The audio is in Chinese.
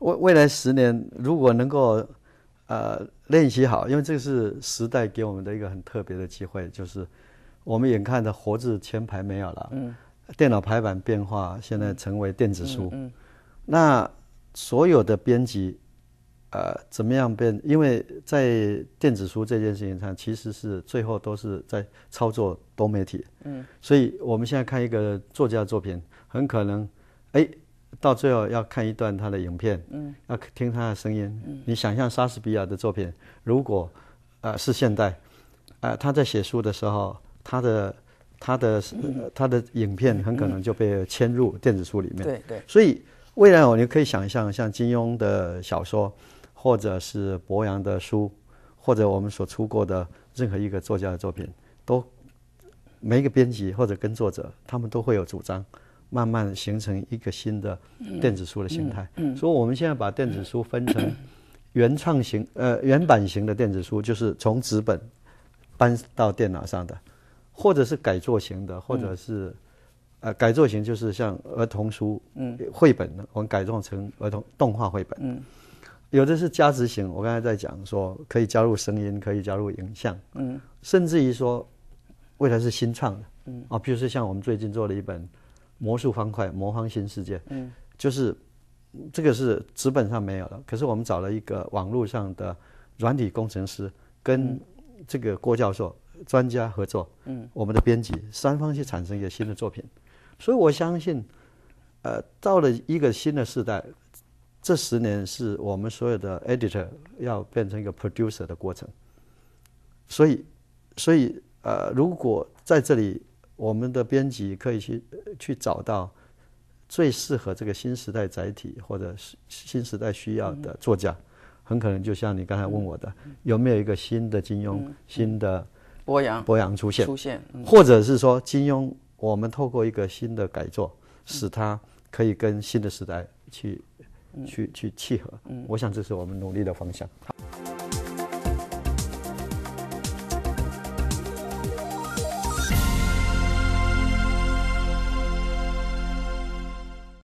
未未来十年，如果能够，呃，练习好，因为这是时代给我们的一个很特别的机会，就是我们眼看着活字前排没有了，嗯，电脑排版变化，现在成为电子书，嗯，那所有的编辑，呃，怎么样变？因为在电子书这件事情上，其实是最后都是在操作多媒体，嗯，所以我们现在看一个作家的作品，很可能，哎。到最后要看一段他的影片，嗯，要听他的声音。你想象莎士比亚的作品，如果啊是现代，啊他在写书的时候，他的他的他的影片很可能就被迁入电子书里面。对对。所以未来我们可以想象，像金庸的小说，或者是博洋的书，或者我们所出过的任何一个作家的作品，都每一个编辑或者跟作者，他们都会有主张。慢慢形成一个新的电子书的形态，所以我们现在把电子书分成原创型、呃原版型的电子书，就是从纸本搬到电脑上的，或者是改做型的，或者是呃改做型就是像儿童书、绘本，我们改装成儿童动画绘本，有的是加值型，我刚才在讲说可以加入声音，可以加入影像，甚至于说未来是新创的嗯啊，比如说像我们最近做了一本。魔术方块、魔方新世界，嗯，就是这个是纸本上没有的，可是我们找了一个网络上的软体工程师跟这个郭教授专家合作，嗯，我们的编辑三方去产生一个新的作品，所以我相信，呃，到了一个新的时代，这十年是我们所有的 editor 要变成一个 producer 的过程，所以，所以呃，如果在这里。我们的编辑可以去去找到最适合这个新时代载体或者新时代需要的作家，很可能就像你刚才问我的，有没有一个新的金庸、新的博洋博洋出现，出现，或者是说金庸我们透过一个新的改作，使他可以跟新的时代去去去契合。我想这是我们努力的方向。